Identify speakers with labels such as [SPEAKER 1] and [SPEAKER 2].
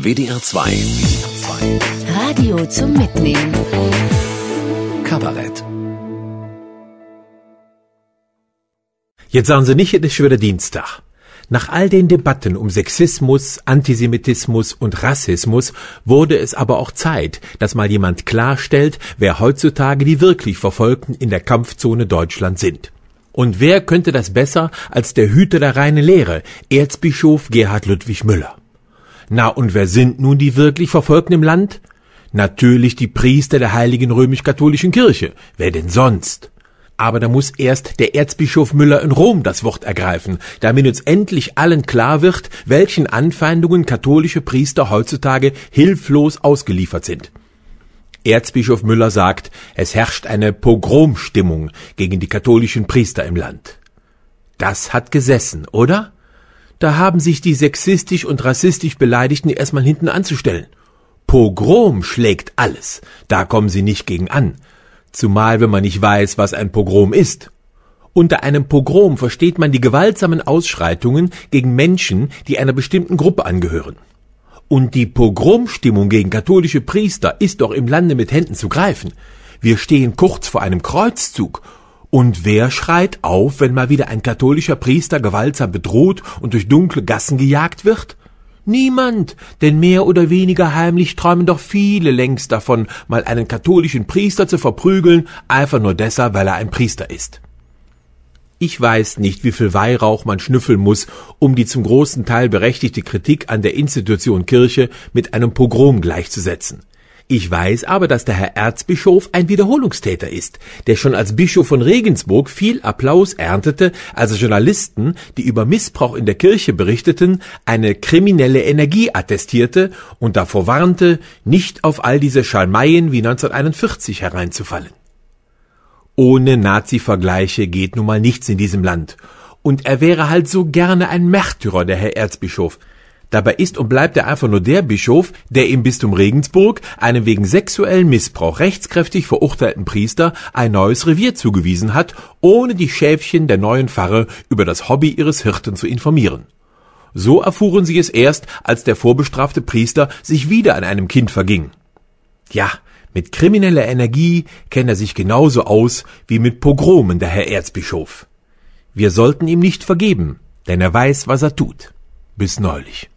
[SPEAKER 1] WDR 2 Radio zum Mitnehmen Kabarett Jetzt sagen Sie nicht, es ist schon wieder Dienstag. Nach all den Debatten um Sexismus, Antisemitismus und Rassismus wurde es aber auch Zeit, dass mal jemand klarstellt, wer heutzutage die wirklich Verfolgten in der Kampfzone Deutschland sind. Und wer könnte das besser als der Hüter der reinen Lehre, Erzbischof Gerhard Ludwig Müller? Na, und wer sind nun die wirklich Verfolgten im Land? Natürlich die Priester der heiligen römisch-katholischen Kirche. Wer denn sonst? Aber da muss erst der Erzbischof Müller in Rom das Wort ergreifen, damit uns endlich allen klar wird, welchen Anfeindungen katholische Priester heutzutage hilflos ausgeliefert sind. Erzbischof Müller sagt, es herrscht eine Pogromstimmung gegen die katholischen Priester im Land. Das hat gesessen, oder? da haben sich die sexistisch und rassistisch Beleidigten erstmal hinten anzustellen. Pogrom schlägt alles. Da kommen sie nicht gegen an. Zumal, wenn man nicht weiß, was ein Pogrom ist. Unter einem Pogrom versteht man die gewaltsamen Ausschreitungen gegen Menschen, die einer bestimmten Gruppe angehören. Und die Pogromstimmung gegen katholische Priester ist doch im Lande mit Händen zu greifen. Wir stehen kurz vor einem Kreuzzug und wer schreit auf, wenn mal wieder ein katholischer Priester gewaltsam bedroht und durch dunkle Gassen gejagt wird? Niemand, denn mehr oder weniger heimlich träumen doch viele längst davon, mal einen katholischen Priester zu verprügeln, einfach nur deshalb, weil er ein Priester ist. Ich weiß nicht, wie viel Weihrauch man schnüffeln muss, um die zum großen Teil berechtigte Kritik an der Institution Kirche mit einem Pogrom gleichzusetzen. Ich weiß aber, dass der Herr Erzbischof ein Wiederholungstäter ist, der schon als Bischof von Regensburg viel Applaus erntete, als Journalisten, die über Missbrauch in der Kirche berichteten, eine kriminelle Energie attestierte und davor warnte, nicht auf all diese Schalmeien wie 1941 hereinzufallen. Ohne Nazi-Vergleiche geht nun mal nichts in diesem Land. Und er wäre halt so gerne ein Märtyrer, der Herr Erzbischof. Dabei ist und bleibt er einfach nur der Bischof, der im Bistum Regensburg einem wegen sexuellen Missbrauch rechtskräftig verurteilten Priester ein neues Revier zugewiesen hat, ohne die Schäfchen der neuen Pfarre über das Hobby ihres Hirten zu informieren. So erfuhren sie es erst, als der vorbestrafte Priester sich wieder an einem Kind verging. Ja, mit krimineller Energie kennt er sich genauso aus wie mit Pogromen, der Herr Erzbischof. Wir sollten ihm nicht vergeben, denn er weiß, was er tut. Bis neulich.